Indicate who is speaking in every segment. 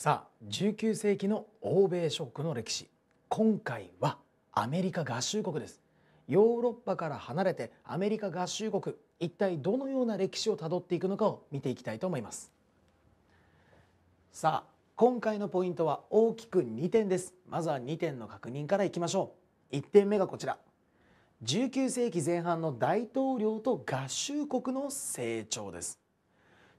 Speaker 1: さあ19世紀の欧米諸国の歴史今回はアメリカ合衆国ですヨーロッパから離れてアメリカ合衆国一体どのような歴史をたどっていくのかを見ていきたいと思いますさあ今回のポイントは大きく2点ですまずは2点の確認からいきましょう1点目がこちら19世紀前半の大統領と合衆国の成長です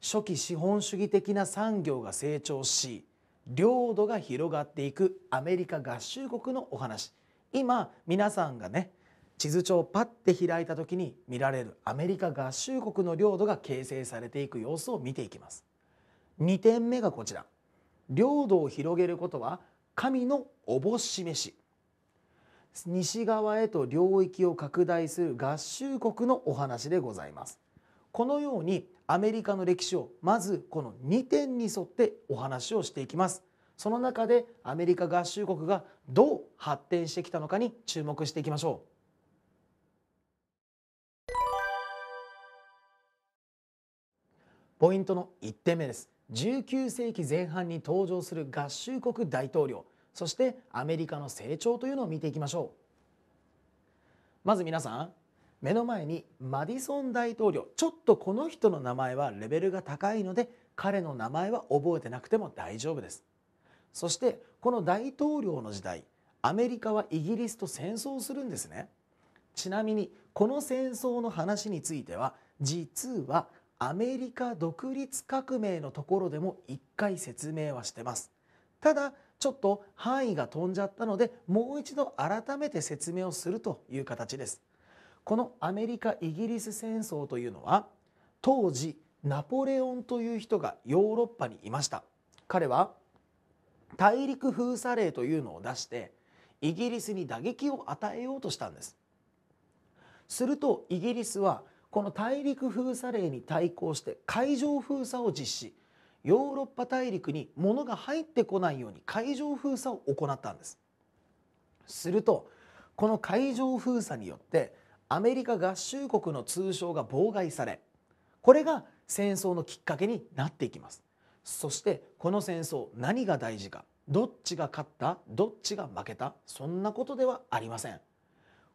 Speaker 1: 初期資本主義的な産業が成長し領土が広がっていくアメリカ合衆国のお話今皆さんがね地図帳をパッて開いた時に見られるアメリカ合衆国の領土が形成されていく様子を見ていきます2点目がこちら領土を広げることは神のおぼしめし西側へと領域を拡大する合衆国のお話でございますこのようにアメリカの歴史をまずこの2点に沿ってお話をしていきますその中でアメリカ合衆国がどう発展してきたのかに注目していきましょう。ポイントの1点目です19世紀前半に登場する合衆国大統領そしてアメリカの成長というのを見ていきましょうまず皆さん目の前にマディソン大統領ちょっとこの人の名前はレベルが高いので彼の名前は覚えてなくても大丈夫ですそしてこの大統領の時代アメリカはイギリスと戦争するんですねちなみにこの戦争の話については実はアメリカ独立革命のところでも一回説明はしてますただちょっと範囲が飛んじゃったのでもう一度改めて説明をするという形ですこのアメリカ・イギリス戦争というのは当時ナポレオンという人がヨーロッパにいました彼は大陸封鎖令というのを出してイギリスに打撃を与えようとしたんですするとイギリスはこの大陸封鎖令に対抗して海上封鎖を実施ヨーロッパ大陸に物が入ってこないように海上封鎖を行ったんですするとこの海上封鎖によってアメリカ合衆国の通商が妨害されこれが戦争のきっかけになっていきますそしてこの戦争何が大事かどっちが勝ったどっちが負けたそんなことではありません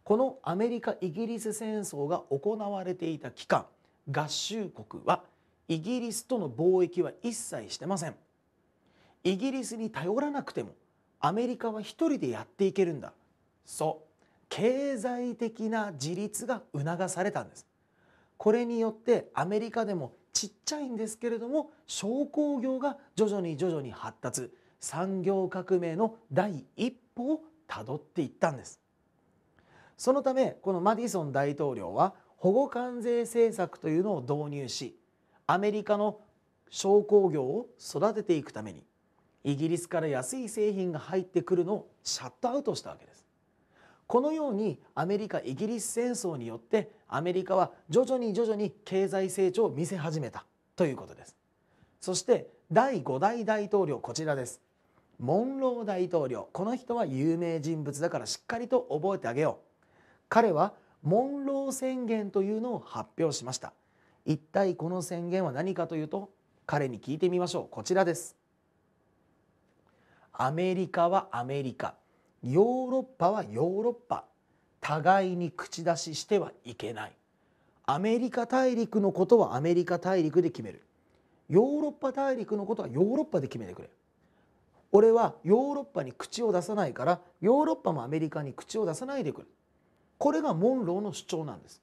Speaker 1: このアメリカ・イギリス戦争が行われていた期間合衆国はイギリスとの貿易は一切してませんイギリスに頼らなくてもアメリカは一人でやっていけるんだそう経済的な自立が促されたんですこれによってアメリカでもちっちゃいんですけれども商工業が徐々に徐々に発達産業革命の第一歩をたどっていったんですそのためこのマディソン大統領は保護関税政策というのを導入しアメリカの商工業を育てていくためにイギリスから安い製品が入ってくるのをシャットアウトしたわけですこのようにアメリカイギリス戦争によってアメリカは徐々に徐々に経済成長を見せ始めたということですそして第5代大統領こちらですモンロー大統領この人は有名人物だからしっかりと覚えてあげよう彼はモンロー宣言というのを発表しました一体この宣言は何かというと彼に聞いてみましょうこちらですアメリカはアメリカヨーロッパはヨーロッパ互いに口出ししてはいけないアメリカ大陸のことはアメリカ大陸で決めるヨーロッパ大陸のことはヨーロッパで決めてくれ俺はヨーロッパに口を出さないからヨーロッパもアメリカに口を出さないでくれこれがモンローの主張なんです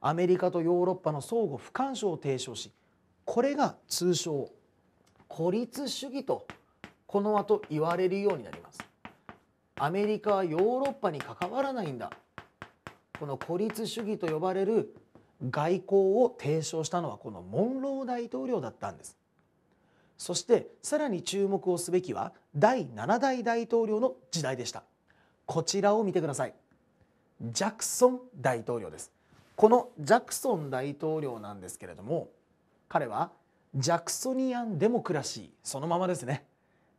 Speaker 1: アメリカとヨーロッパの相互不干渉を提唱しこれが通称孤立主義とこの後言われるようになりますアメリカはヨーロッパに関わらないんだこの孤立主義と呼ばれる外交を提唱したのはこのモンロー大統領だったんですそしてさらに注目をすべきは第7代大統領の時代でしたこちらを見てくださいジャクソン大統領ですこのジャクソン大統領なんですけれども彼はジャクソニアンデモクラシーそのままですね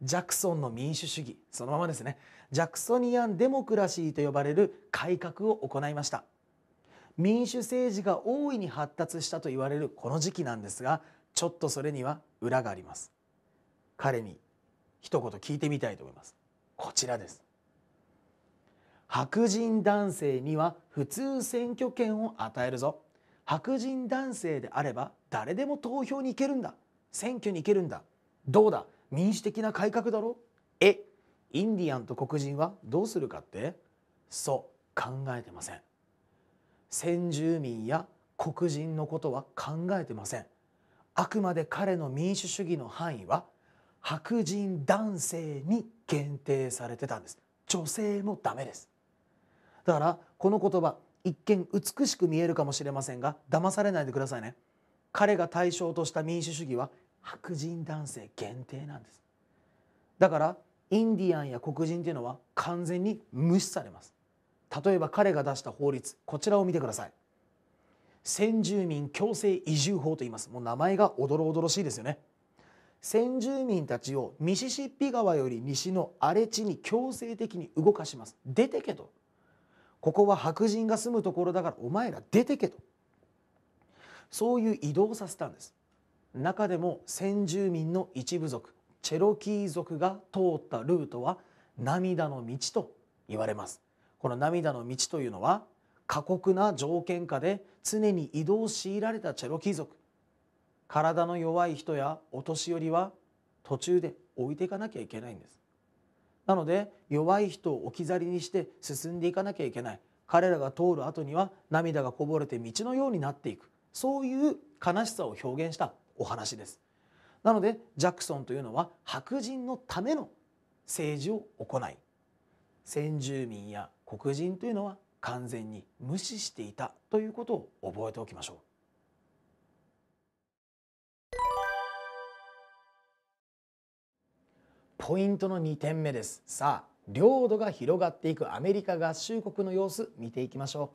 Speaker 1: ジャクソンの民主主義そのままですねジャクソニアン・デモクラシーと呼ばれる改革を行いました民主政治が大いに発達したと言われるこの時期なんですがちょっとそれには裏があります彼に一言聞いてみたいと思いますこちらです白人男性には普通選挙権を与えるぞ白人男性であれば誰でも投票に行けるんだ選挙に行けるんだどうだ民主的な改革だろえインディアンと黒人はどうするかってそう考えてません先住民や黒人のことは考えてませんあくまで彼の民主主義の範囲は白人男性に限定されてたんです女性もダメですだからこの言葉一見美しく見えるかもしれませんが騙されないでくださいね彼が対象とした民主主義は白人男性限定なんですだからインディアンや黒人というのは完全に無視されます例えば彼が出した法律こちらを見てください先住民強制移住法と言いますもう名前がおどろおどろしいですよね先住民たちをミシシッピ川より西の荒れ地に強制的に動かします出てけとここは白人が住むところだからお前ら出てけとそういう移動させたんです中でも先住民の一部族チェロキー族が通ったルートは涙の道と言われますこの涙の道というのは過酷な条件下で常に移動を強いられたチェロキー族体の弱い人やお年寄りは途中で置いていかなきゃいけないんですなので弱い人を置き去りにして進んでいかなきゃいけない彼らが通る後には涙がこぼれて道のようになっていくそういう悲しさを表現したお話ですなのでジャクソンというのは白人のための政治を行い先住民や黒人というのは完全に無視していたということを覚えておきましょう。ポイントの2点目ですさあ領土が広がっていくアメリカ合衆国の様子見ていきましょ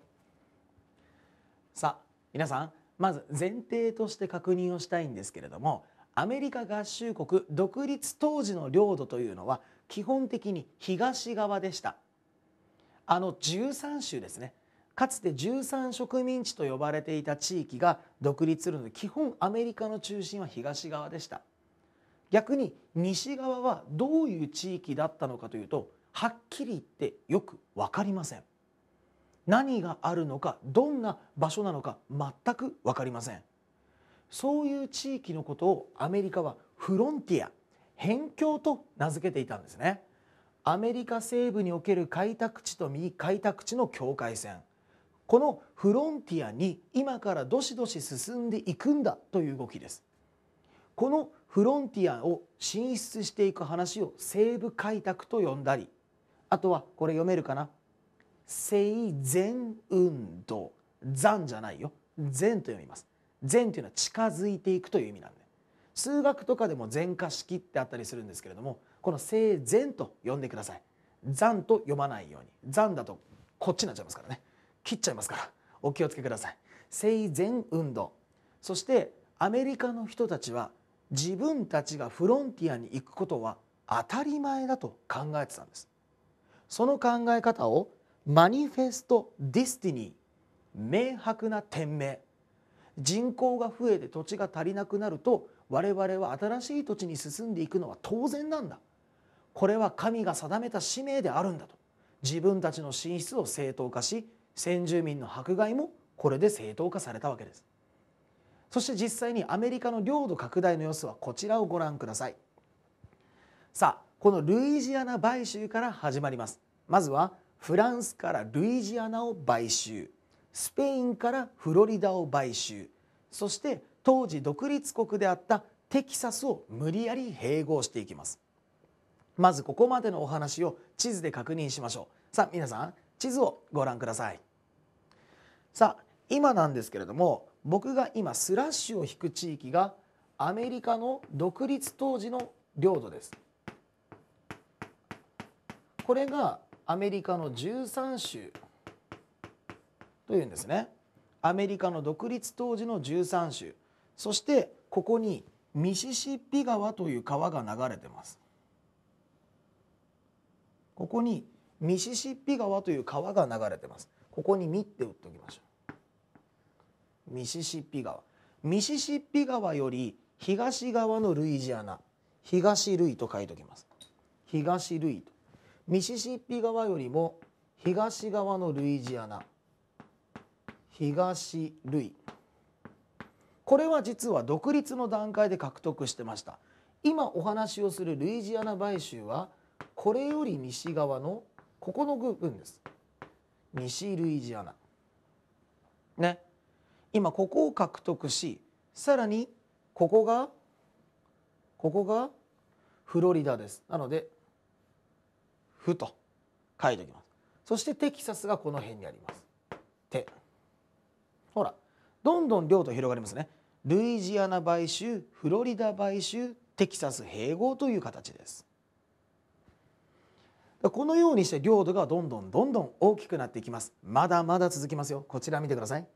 Speaker 1: うさあ皆さんまず前提として確認をしたいんですけれどもアメリカ合衆国独立当時の領土というのは基本的に東側でしたあの13州ですねかつて13植民地と呼ばれていた地域が独立するので基本アメリカの中心は東側でした逆に西側はどういう地域だったのかというとはっきり言ってよく分かりません何があるのかどんな場所なのか全く分かりませんそういう地域のことをアメリカはフロンティア辺境と名付けていたんですねアメリカ西部における開拓地と未開拓地の境界線このフロンティアに今からどしどし進んでいくんだという動きですこのフロンティアを進出していく話を西部開拓と呼んだりあとはこれ読めるかな「聖前運動」「残」じゃないよ「禅」と読みます善というのは近づいていくという意味なんで数学とかでも善化式ってあったりするんですけれどもこの正前と呼んでください残と読まないように残だとこっちになっちゃいますからね切っちゃいますからお気をつけください生前運動そしてアメリカの人たちは自分たちがフロンティアに行くことは当たり前だと考えてたんですその考え方をマニフェスト・ディスティニー明白な天命人口が増えて土地が足りなくなると我々は新しい土地に進んでいくのは当然なんだこれは神が定めた使命であるんだと自分たちの進出を正当化し先住民の迫害もこれで正当化されたわけですそして実際にアメリカの領土拡大の様子はこちらをご覧くださいさあこのルイジアナ買収から始まりますまずはフランスからルイジアナを買収スペインからフロリダを買収そして当時独立国であったテキサスを無理やり併合していきますまずここまでのお話を地図で確認しましょうさあ皆さん地図をご覧くださいさあ今なんですけれども僕が今スラッシュを引く地域がアメリカの独立当時の領土ですこれがアメリカの13州というんですねアメリカの独立当時の13州そしてここにミシシッピ川という川が流れてますここにミシシッピ川という川が流れてますここに「ミ」って打っておきましょうミシシッピ川ミシシッピ川より東側のルイジアナ東ルイと書いておきます東ルイとミシシッピ川よりも東側のルイジアナ東類これは実は独立の段階で獲得してました今お話をするルイジアナ買収はこれより西側のここの部分です西ルイジアナね今ここを獲得しさらにここがここがフロリダですなので「ふ」と書いておきますそしてテキサスがこの辺にあります「て」ほらどんどん領土広がりますねルイジアナ買収フロリダ買収テキサス併合という形ですこのようにして領土がどんどんどんどん大きくなっていきますまだまだ続きますよこちら見てください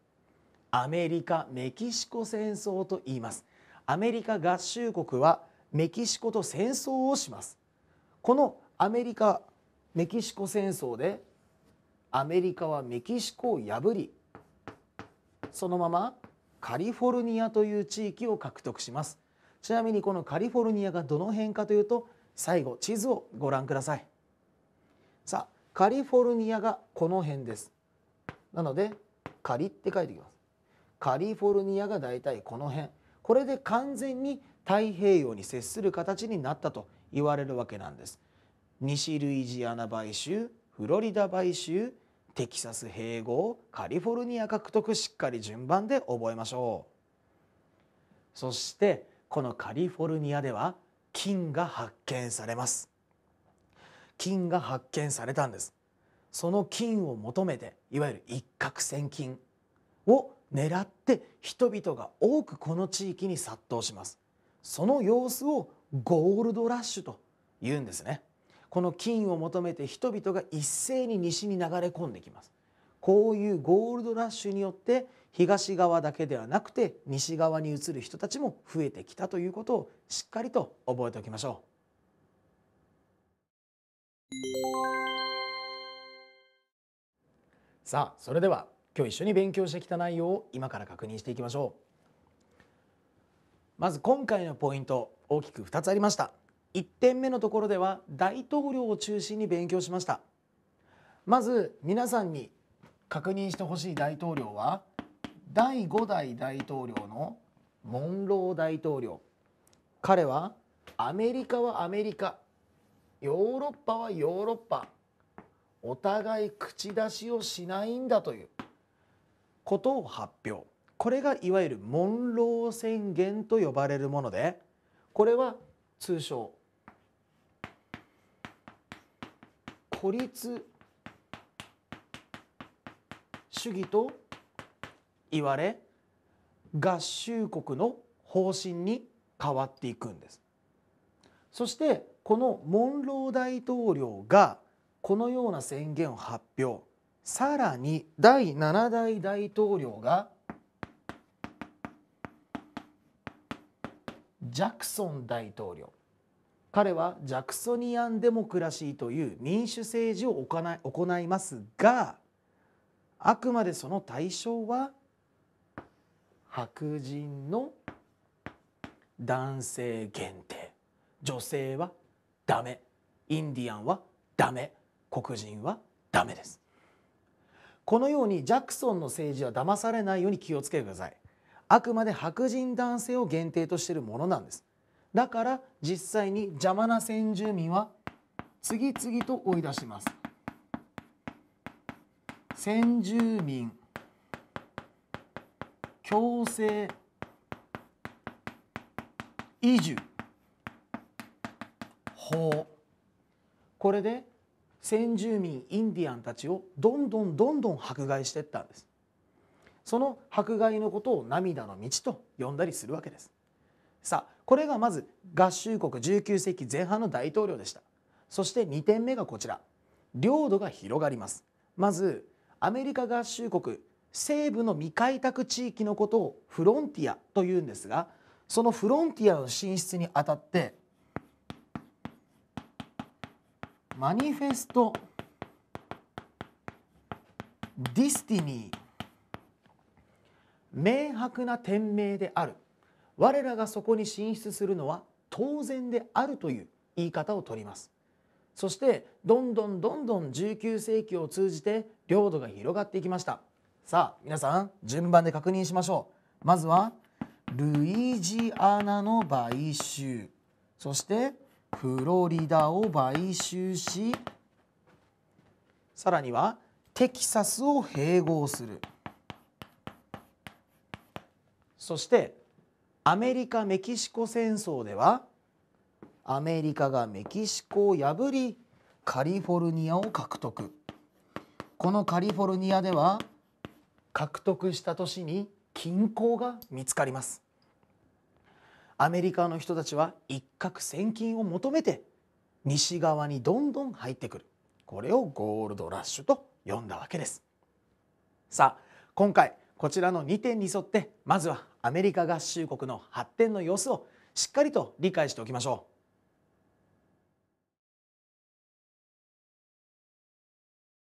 Speaker 1: アメリカ・メキシコ戦争と言いますアメリカ合衆国はメキシコと戦争をしますこのアメリカ・メキシコ戦争でアメリカはメキシコを破りそのままカリフォルニアという地域を獲得しますちなみにこのカリフォルニアがどの辺かというと最後地図をご覧くださいさあカリフォルニアがこの辺ですなのでカリって書いてきますカリフォルニアがだいたいこの辺これで完全に太平洋に接する形になったと言われるわけなんです西ルイジアナ買収フロリダ買収テキサス併合カリフォルニア獲得しっかり順番で覚えましょうそしてこのカリフォルニアでは金が発見されます金が発見されたんですその金を求めていわゆる一攫千金を狙って人々が多くこの地域に殺到しますその様子をゴールドラッシュと言うんですねこの金を求めて人々が一斉に西に流れ込んできますこういうゴールドラッシュによって東側だけではなくて西側に移る人たちも増えてきたということをしっかりと覚えておきましょうさあそれでは今日一緒に勉強してきた内容を今から確認していきましょうまず今回のポイント大きく2つありました1点目のところでは大統領を中心に勉強しましたまず皆さんに確認してほしい大統領は第5代大統領のモンロー大統領彼はアメリカはアメリカヨーロッパはヨーロッパお互い口出しをしないんだということを発表これがいわゆるモンロー宣言と呼ばれるものでこれは通称孤立主義と言われ合衆国の方針に変わっていくんですそしてこのモンロー大統領がこのような宣言を発表さらに第7代大統領がジャクソン大統領彼はジャクソニアン・デモクラシーという民主政治を行いますがあくまでその対象は白人の男性限定女性はダメインディアンはダメ黒人はダメですこのようにジャクソンの政治は騙されないように気をつけてくださいあくまで白人男性を限定としているものなんですだから実際に邪魔な先住民は次々と追い出します先住民強制移住法これで先住民インディアンたちをどんどんどんどん迫害していったんですその迫害のことを涙の道と呼んだりするわけですさあこれがまず合衆国19世紀前半の大統領でしたそして2点目がこちら領土が広がりますまずアメリカ合衆国西部の未開拓地域のことをフロンティアというんですがそのフロンティアの進出にあたってマニフェスト・ディスティニー明白な店名である我らがそこに進出するのは当然であるという言い方をとりますそしてどんどんどんどん19世紀を通じて領土が広がっていきましたさあ皆さん順番で確認しましょうまずはルイジアナの買収そしてフロリダを買収しさらにはテキサスを併合するそしてアメリカ・メキシコ戦争ではアメリカがメキシコを破りカリフォルニアを獲得このカリフォルニアでは獲得した年に金鉱が見つかりますアメリカの人たちは一攫千金を求めて西側にどんどん入ってくるこれをゴールドラッシュと呼んだわけですさあ今回こちらの2点に沿ってまずはアメリカ合衆国の発展の様子をしっかりと理解しておきましょう。